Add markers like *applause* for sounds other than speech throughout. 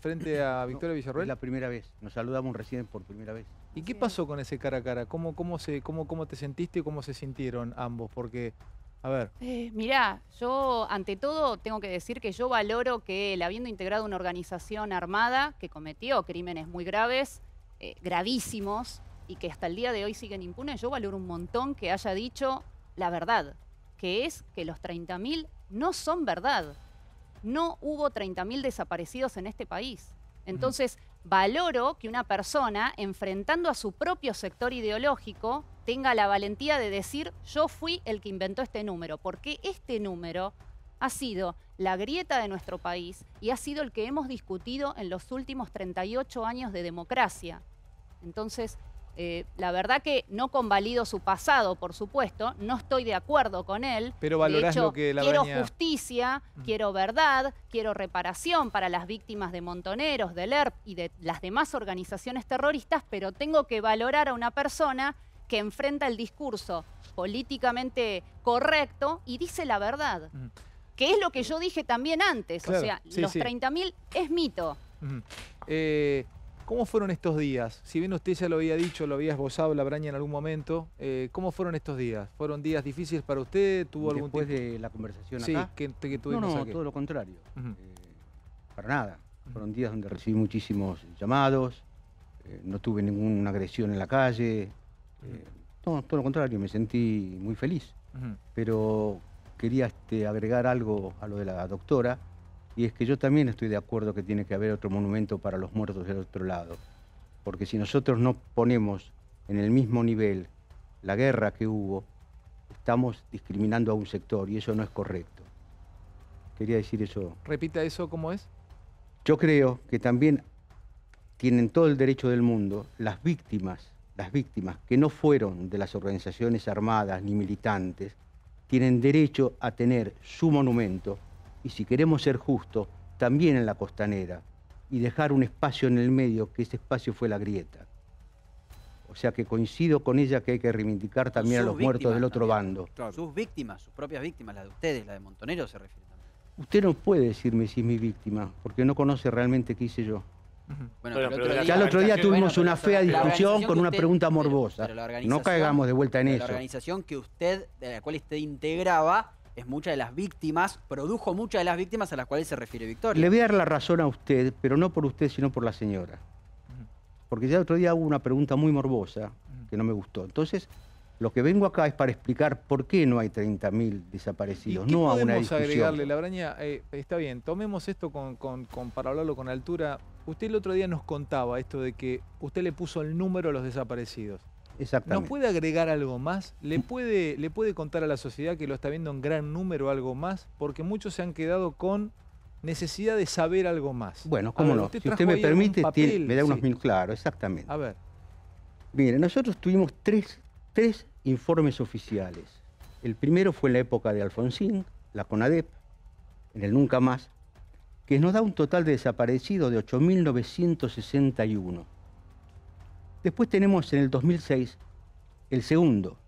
frente a Victoria no, la primera vez, nos saludamos recién por primera vez. ¿Y qué pasó con ese cara a cara? ¿Cómo, cómo, se, cómo, cómo te sentiste y cómo se sintieron ambos? Porque, a ver. Eh, mirá, yo ante todo tengo que decir que yo valoro que él, habiendo integrado una organización armada que cometió crímenes muy graves, eh, gravísimos, y que hasta el día de hoy siguen impunes, yo valoro un montón que haya dicho la verdad, que es que los 30.000 no son verdad no hubo 30.000 desaparecidos en este país. Entonces, valoro que una persona, enfrentando a su propio sector ideológico, tenga la valentía de decir, yo fui el que inventó este número, porque este número ha sido la grieta de nuestro país y ha sido el que hemos discutido en los últimos 38 años de democracia. Entonces, eh, la verdad que no convalido su pasado, por supuesto, no estoy de acuerdo con él. Pero valorás lo que la Quiero justicia, quiero verdad, quiero reparación para las víctimas de Montoneros, del ERP y de las demás organizaciones terroristas, pero tengo que valorar a una persona que enfrenta el discurso políticamente correcto y dice la verdad. Que es lo que yo dije también antes, o sea, los 30.000 es mito. ¿Cómo fueron estos días? Si bien usted ya lo había dicho, lo había esbozado la braña en algún momento, eh, ¿cómo fueron estos días? ¿Fueron días difíciles para usted? ¿Tuvo algún Después de la conversación acá? que, No, no, todo lo contrario. Eh, para nada. Fueron días donde recibí muchísimos llamados, eh, no tuve ninguna agresión en la calle. no, todo lo contrario, me sentí muy feliz. Pero quería este, agregar algo a lo de la doctora y es que yo también estoy de acuerdo que tiene que haber otro monumento para los muertos del otro lado, porque si nosotros no ponemos en el mismo nivel la guerra que hubo, estamos discriminando a un sector y eso no es correcto. Quería decir eso. Repita eso, ¿cómo es? Yo creo que también tienen todo el derecho del mundo las víctimas, las víctimas que no fueron de las organizaciones armadas ni militantes, tienen derecho a tener su monumento y si queremos ser justos, también en la costanera, y dejar un espacio en el medio, que ese espacio fue la grieta. O sea que coincido con ella que hay que reivindicar también a los muertos del otro bando. Sus víctimas, sus propias víctimas, la de ustedes, la de Montonero se refiere también. Usted no puede decirme si es mi víctima, porque no conoce realmente qué hice yo. ya el otro día tuvimos una fea discusión con una pregunta morbosa. no caigamos de vuelta en eso. La organización que usted, de la cual usted integraba, es muchas de las víctimas, produjo muchas de las víctimas a las cuales se refiere Victoria. Le voy a dar la razón a usted, pero no por usted, sino por la señora. Porque ya el otro día hubo una pregunta muy morbosa que no me gustó. Entonces, lo que vengo acá es para explicar por qué no hay 30.000 desaparecidos, no a una discusión. agregarle, Labraña? Eh, está bien, tomemos esto con, para hablarlo con altura. Usted el otro día nos contaba esto de que usted le puso el número a los desaparecidos. Exactamente. ¿Nos puede agregar algo más? ¿Le puede, ¿Le puede contar a la sociedad que lo está viendo en gran número algo más? Porque muchos se han quedado con necesidad de saber algo más. Bueno, cómo no. si usted me permite, me da unos mil minutos. Claro, exactamente. A ver. Mire, nosotros tuvimos tres, tres informes oficiales. El primero fue en la época de Alfonsín, la CONADEP, en el Nunca Más, que nos da un total de desaparecidos de 8.961. Después tenemos en el 2006 el segundo,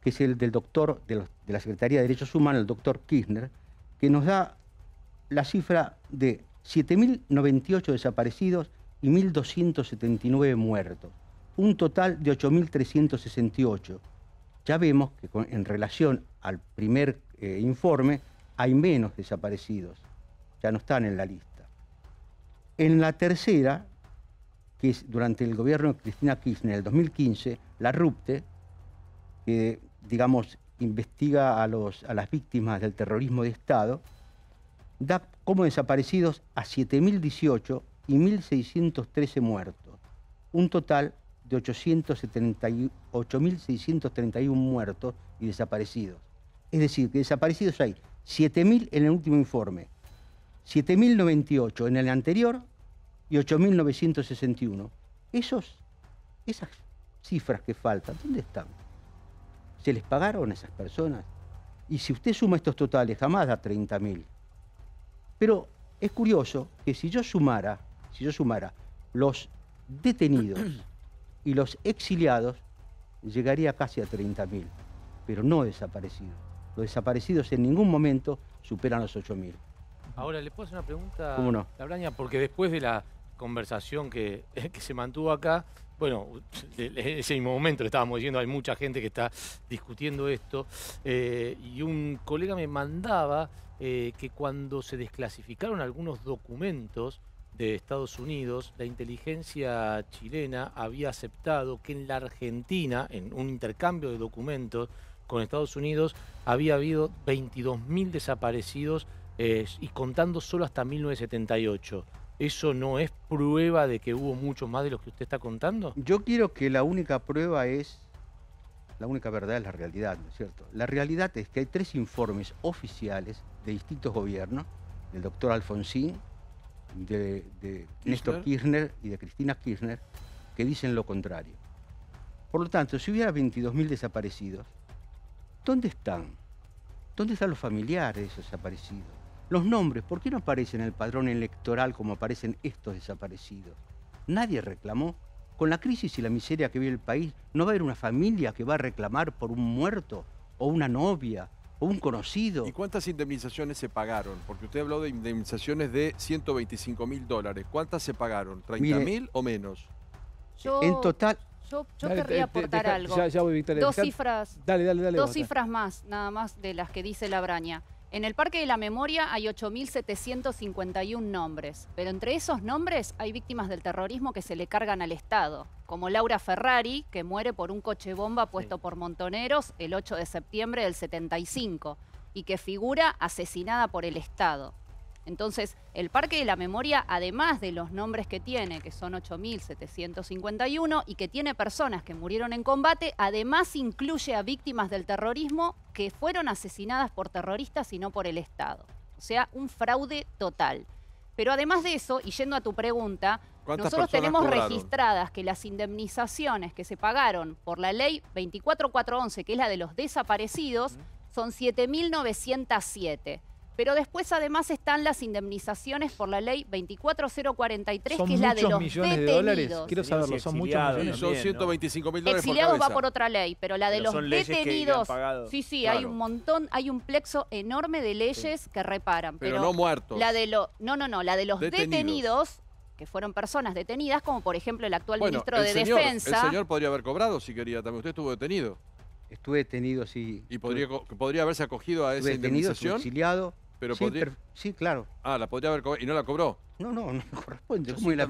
que es el del doctor de, la Secretaría de Derechos Humanos, el doctor Kirchner, que nos da la cifra de 7.098 desaparecidos y 1.279 muertos, un total de 8.368. Ya vemos que en relación al primer eh, informe hay menos desaparecidos, ya no están en la lista. En la tercera, que es durante el gobierno de Cristina Kirchner, en el 2015, la RUPTE, que digamos investiga a, los, a las víctimas del terrorismo de Estado, da como desaparecidos a 7.018 y 1.613 muertos, un total de 8.631 muertos y desaparecidos. Es decir, que desaparecidos hay 7.000 en el último informe, 7.098 en el anterior y 8.961. Esos, esas cifras que faltan, ¿dónde están? ¿Se les pagaron a esas personas? Y si usted suma estos totales, jamás da 30.000. Pero es curioso que si yo sumara, si yo sumara los detenidos y los exiliados, llegaría casi a 30.000, pero no desaparecidos. Los desaparecidos en ningún momento superan los 8.000. Ahora, ¿le puedo hacer una pregunta, ¿Cómo no? Labraña? Porque después de la conversación que, *laughs* que se mantuvo acá, bueno, *laughs* en ese momento le estábamos diciendo, hay mucha gente que está discutiendo esto, eh, y un colega me mandaba eh, que cuando se desclasificaron algunos documentos de Estados Unidos, la inteligencia chilena había aceptado que en la Argentina, en un intercambio de documentos con Estados Unidos, había habido 22.000 desaparecidos eh, y contando solo hasta 1978. ¿Eso no es prueba de que hubo mucho más de lo que usted está contando? Yo quiero que la única prueba es, la única verdad es la realidad, ¿no es cierto? La realidad es que hay tres informes oficiales de distintos gobiernos, del doctor Alfonsín, de, de Néstor Kirchner y de Cristina Kirchner, que dicen lo contrario. Por lo tanto, si hubiera 22.000 desaparecidos, ¿dónde están? ¿Dónde están los familiares de esos desaparecidos? Los nombres, ¿por qué no aparecen en el padrón electoral como aparecen estos desaparecidos? Nadie reclamó. Con la crisis y la miseria que vive el país, ¿no va a haber una familia que va a reclamar por un muerto o una novia o un conocido. ¿Y cuántas indemnizaciones se pagaron? Porque usted habló de indemnizaciones de 125 mil dólares. ¿Cuántas se pagaron? ¿30 mil o menos? en total... querría aportar algo. dos cifras, dale, dale, dos cifras más, nada más, de las que dice la braña. En el Parque de la Memoria hay 8.751 nombres, pero entre esos nombres hay víctimas del terrorismo que se le cargan al Estado, como Laura Ferrari, que muere por un coche bomba puesto por montoneros el 8 de septiembre del 75 y que figura asesinada por el Estado. Entonces, el Parque de la Memoria, además de los nombres que tiene, que son 8.751, y que tiene personas que murieron en combate, además incluye a víctimas del terrorismo que fueron asesinadas por terroristas y no por el Estado. O sea, un fraude total. Pero además de eso, y yendo a tu pregunta, nosotros tenemos registradas que las indemnizaciones que se pagaron por la ley 24411, que es la de los desaparecidos, son 7.907. Pero después además están las indemnizaciones por la ley 24043, que es la de los millones De dólares? Quiero saberlo, son muchos millones. Son 125 mil dólares Exiliados va por otra ley, pero la de los detenidos... Sí, sí, hay un montón, hay un plexo enorme de leyes que reparan. Pero, no muertos. La de lo, no, no, no, la de los detenidos, que fueron personas detenidas, como por ejemplo el actual ministro de Defensa. El señor podría haber cobrado si quería también. Usted estuvo detenido. Estuve detenido, sí. ¿Y podría, podría haberse acogido a esa indemnización? exiliado sí, claro. Ah, la podría haber cobrado y no la cobró. No, no, no me corresponde. ¿Cómo la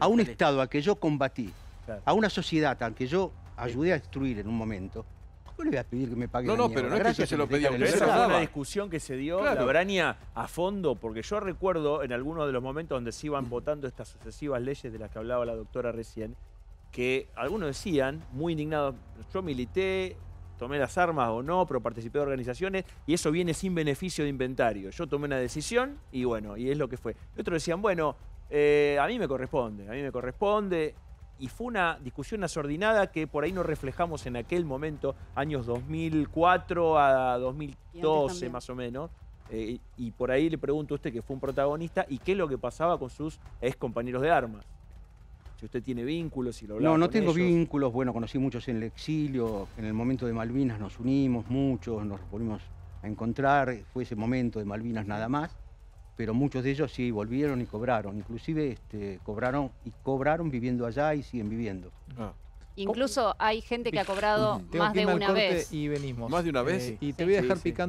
a un Estado a que yo combatí, a una sociedad al que yo ayudé a destruir en un momento, ¿cómo le voy a pedir que me pague No, no, pero no es que se lo pedía a usted. Esa una discusión que se dio, la a fondo, porque yo recuerdo en algunos de los momentos donde se iban votando estas sucesivas leyes de las que hablaba la doctora recién, que algunos decían, muy indignados, yo milité, tomé las armas o no, pero participé de organizaciones y eso viene sin beneficio de inventario. Yo tomé una decisión y bueno, y es lo que fue. Y otros decían, bueno, eh, a mí me corresponde, a mí me corresponde. Y fue una discusión asordinada que por ahí nos reflejamos en aquel momento, años 2004 a 2012 más o menos. Eh, y por ahí le pregunto a usted que fue un protagonista y qué es lo que pasaba con sus ex compañeros de armas si usted tiene vínculos, y lo No, no tengo vínculos, bueno, conocí muchos en el exilio, en el momento de Malvinas nos unimos muchos, nos volvimos a encontrar, fue ese momento de Malvinas nada más, pero muchos de ellos sí volvieron y cobraron, inclusive este, cobraron y cobraron viviendo allá y siguen viviendo. Ah. Incluso hay gente que ha cobrado más de una vez. Y venimos. Más de una vez. Eh, y te voy a dejar picando.